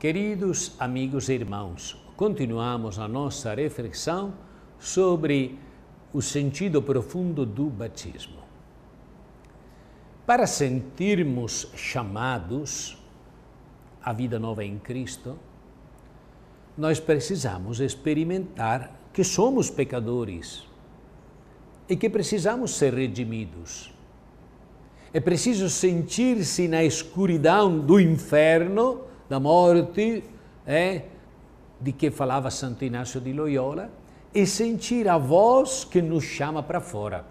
Queridos amigos e irmãos, continuamos a nossa reflexão sobre o sentido profundo do batismo. Para sentirmos chamados à vida nova em Cristo, nós precisamos experimentar que somos pecadores e que precisamos ser redimidos. É preciso sentir-se na escuridão do inferno da morte, é, de que falava Santo Inácio de Loyola, e sentir a voz que nos chama para fora.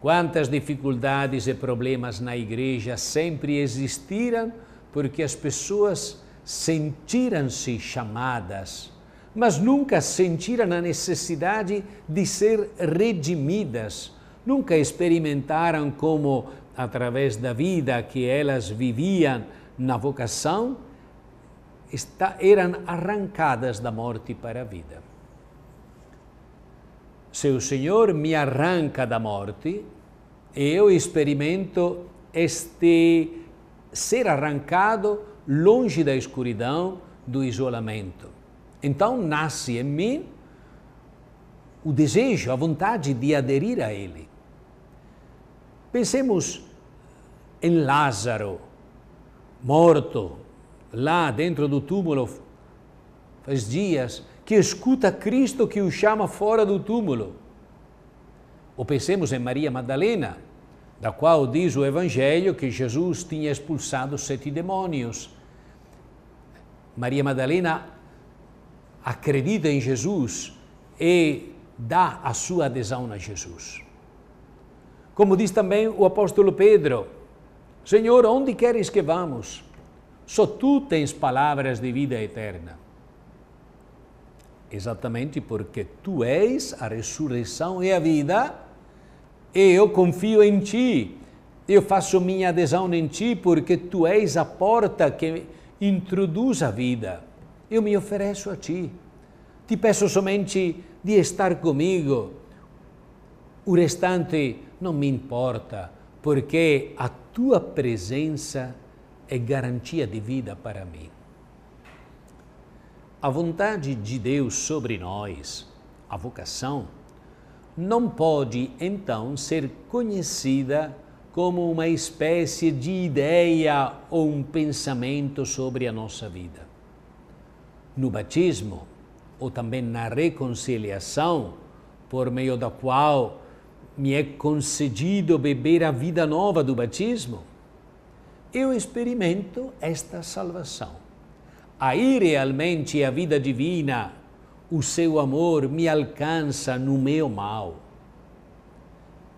Quantas dificuldades e problemas na igreja sempre existiram porque as pessoas sentiram-se chamadas, mas nunca sentiram a necessidade de ser redimidas, nunca experimentaram como, através da vida que elas viviam, na vocação está, eram arrancadas da morte para a vida. Se o Senhor me arranca da morte, eu experimento este ser arrancado longe da escuridão, do isolamento. Então nasce em mim o desejo, a vontade de aderir a Ele. Pensemos em Lázaro, morto lá dentro do túmulo faz dias, que escuta Cristo que o chama fora do túmulo. Ou pensemos em Maria Madalena, da qual diz o Evangelho que Jesus tinha expulsado sete demônios. Maria Madalena acredita em Jesus e dá a sua adesão a Jesus. Como diz também o apóstolo Pedro, Senhor, onde queres que vamos? Só tu tens palavras de vida eterna. Exatamente porque tu és a ressurreição e a vida, e eu confio em ti, eu faço minha adesão em ti, porque tu és a porta que introduz a vida. Eu me ofereço a ti. Te peço somente de estar comigo. O restante não me importa porque a tua presença é garantia de vida para mim. A vontade de Deus sobre nós, a vocação, não pode então ser conhecida como uma espécie de ideia ou um pensamento sobre a nossa vida. No batismo, ou também na reconciliação, por meio da qual me é concedido beber a vida nova do batismo, eu experimento esta salvação. Aí realmente a vida divina, o seu amor me alcança no meu mal.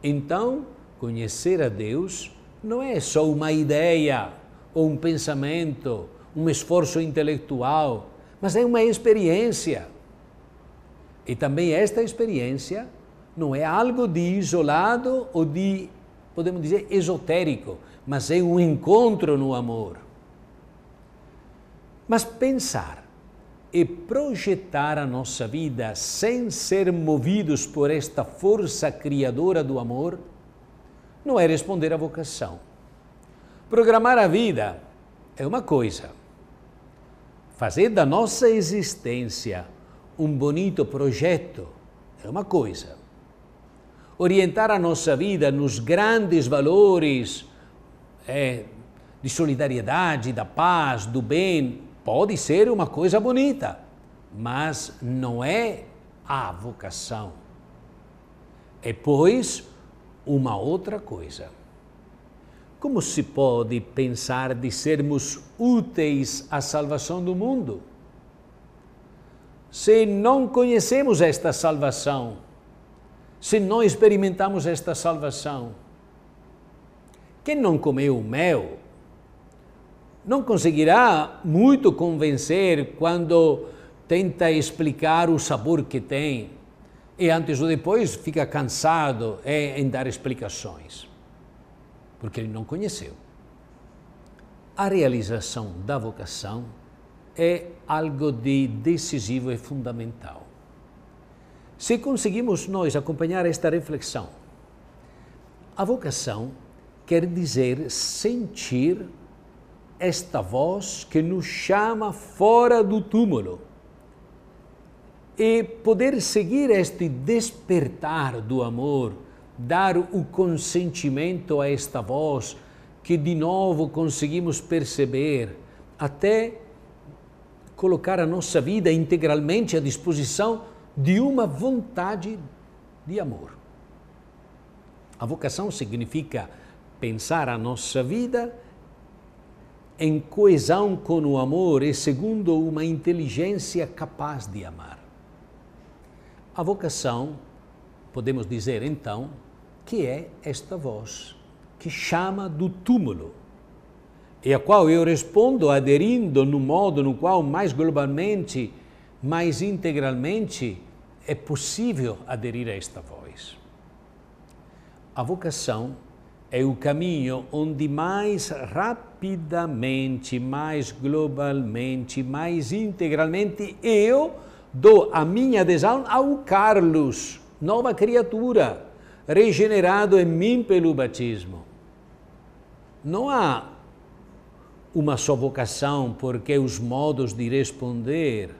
Então, conhecer a Deus não é só uma ideia ou um pensamento, um esforço intelectual, mas é uma experiência. E também esta experiência não é algo de isolado ou de, podemos dizer, esotérico, mas é um encontro no amor. Mas pensar e projetar a nossa vida sem ser movidos por esta força criadora do amor não é responder à vocação. Programar a vida é uma coisa. Fazer da nossa existência um bonito projeto é uma coisa orientar a nossa vida nos grandes valores é, de solidariedade, da paz, do bem, pode ser uma coisa bonita, mas não é a vocação. É, pois, uma outra coisa. Como se pode pensar de sermos úteis à salvação do mundo? Se não conhecemos esta salvação, se não experimentamos esta salvação? Quem não comeu o mel não conseguirá muito convencer quando tenta explicar o sabor que tem e antes ou depois fica cansado em dar explicações, porque ele não conheceu. A realização da vocação é algo de decisivo e fundamental. Se conseguimos nós acompanhar esta reflexão, a vocação quer dizer sentir esta voz que nos chama fora do túmulo e poder seguir este despertar do amor, dar o consentimento a esta voz que de novo conseguimos perceber, até colocar a nossa vida integralmente à disposição de uma vontade de amor. A vocação significa pensar a nossa vida em coesão com o amor e segundo uma inteligência capaz de amar. A vocação, podemos dizer então, que é esta voz que chama do túmulo e a qual eu respondo aderindo no modo no qual mais globalmente mas integralmente é possível aderir a esta voz. A vocação é o caminho onde mais rapidamente, mais globalmente, mais integralmente eu dou a minha adesão ao Carlos, nova criatura, regenerado em mim pelo batismo. Não há uma só vocação porque os modos de responder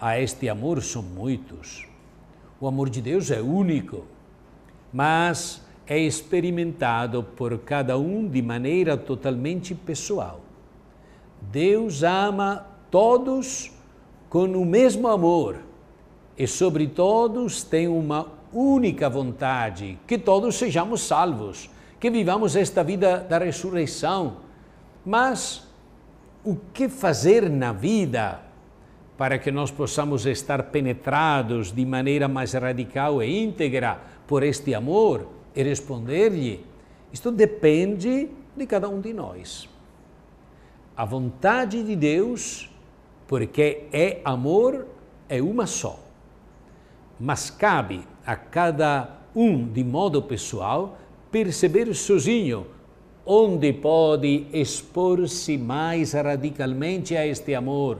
a este amor são muitos. O amor de Deus é único, mas é experimentado por cada um de maneira totalmente pessoal. Deus ama todos com o mesmo amor e sobre todos tem uma única vontade, que todos sejamos salvos, que vivamos esta vida da ressurreição. Mas o que fazer na vida para que nós possamos estar penetrados de maneira mais radical e íntegra por este amor e responder-lhe. Isto depende de cada um de nós. A vontade de Deus, porque é amor, é uma só. Mas cabe a cada um, de modo pessoal, perceber sozinho onde pode expor-se mais radicalmente a este amor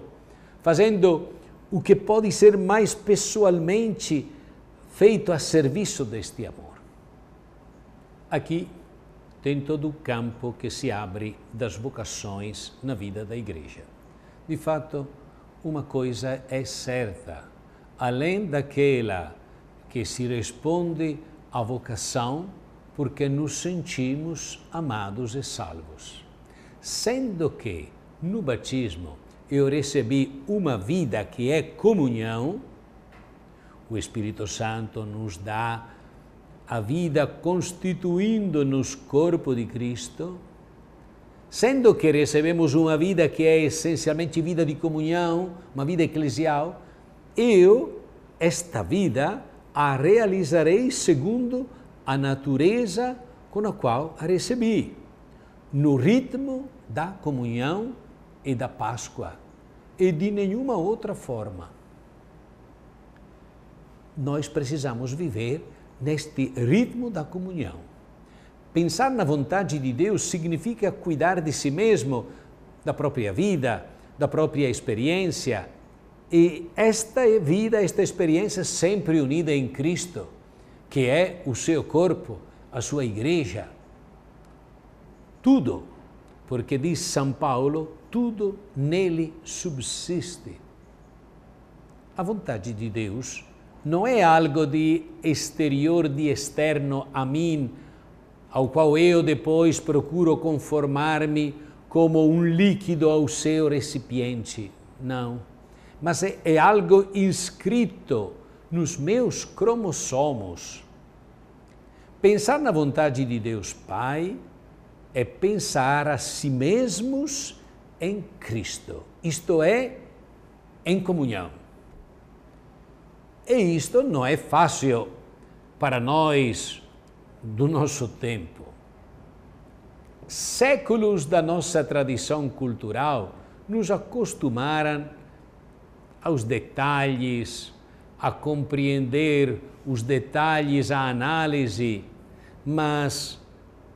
fazendo o que pode ser mais pessoalmente feito a serviço deste amor. Aqui tem todo o campo que se abre das vocações na vida da Igreja. De fato, uma coisa é certa, além daquela que se responde à vocação porque nos sentimos amados e salvos. Sendo que, no batismo, eu recebi uma vida que é comunhão, o Espírito Santo nos dá a vida constituindo-nos corpo de Cristo, sendo que recebemos uma vida que é essencialmente vida de comunhão, uma vida eclesial, eu, esta vida, a realizarei segundo a natureza com a qual a recebi, no ritmo da comunhão e da Páscoa e de nenhuma outra forma. Nós precisamos viver neste ritmo da comunhão. Pensar na vontade de Deus significa cuidar de si mesmo, da própria vida, da própria experiência. E esta vida, esta experiência sempre unida em Cristo, que é o seu corpo, a sua igreja. Tudo porque diz São Paulo, tudo nele subsiste. A vontade de Deus não é algo de exterior, de externo a mim, ao qual eu depois procuro conformar-me como um líquido ao seu recipiente. Não. Mas é, é algo inscrito nos meus cromossomos. Pensar na vontade de Deus Pai é pensar a si mesmos em Cristo, isto é, em comunhão. E isto não é fácil para nós do nosso tempo. Séculos da nossa tradição cultural nos acostumaram aos detalhes, a compreender os detalhes, a análise, mas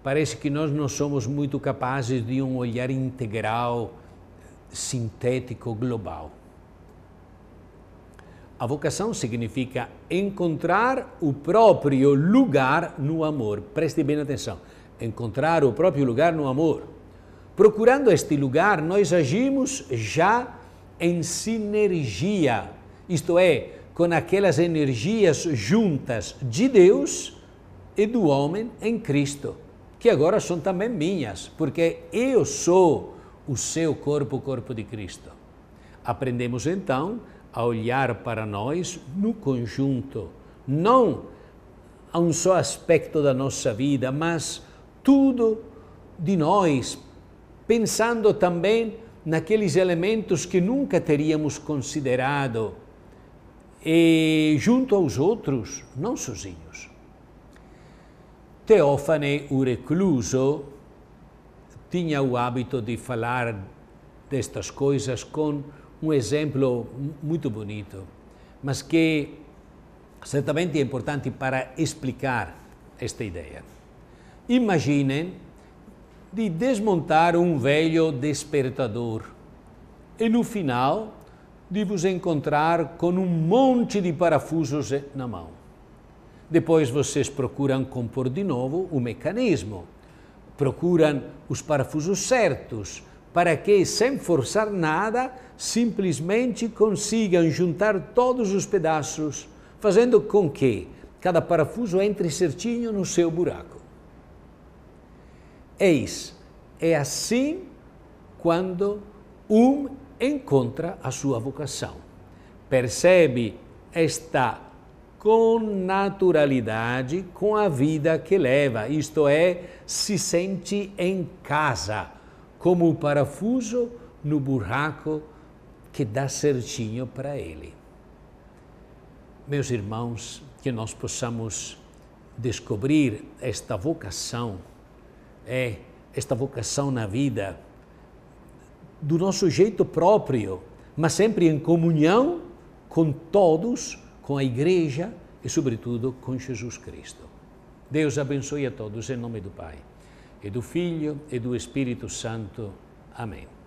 parece que nós não somos muito capazes de um olhar integral, sintético, global. A vocação significa encontrar o próprio lugar no amor. Preste bem atenção. Encontrar o próprio lugar no amor. Procurando este lugar, nós agimos já em sinergia, isto é, com aquelas energias juntas de Deus e do homem em Cristo que agora são também minhas, porque eu sou o seu corpo, o corpo de Cristo. Aprendemos então a olhar para nós no conjunto, não a um só aspecto da nossa vida, mas tudo de nós, pensando também naqueles elementos que nunca teríamos considerado, e junto aos outros, não sozinhos. Teófane, o recluso, tinha o hábito de falar destas coisas com um exemplo muito bonito, mas que certamente é importante para explicar esta ideia. Imaginem de desmontar um velho despertador e no final de vos encontrar com um monte de parafusos na mão. Depois vocês procuram compor de novo o mecanismo, procuram os parafusos certos, para que, sem forçar nada, simplesmente consigam juntar todos os pedaços, fazendo com que cada parafuso entre certinho no seu buraco. Eis, é assim quando um encontra a sua vocação. Percebe esta com naturalidade com a vida que leva, isto é, se sente em casa, como o parafuso no buraco que dá certinho para ele. Meus irmãos, que nós possamos descobrir esta vocação, é esta vocação na vida do nosso jeito próprio, mas sempre em comunhão com todos com a Igreja e, sobretudo, com Jesus Cristo. Deus abençoe a todos em nome do Pai, e do Filho e do Espírito Santo. Amém.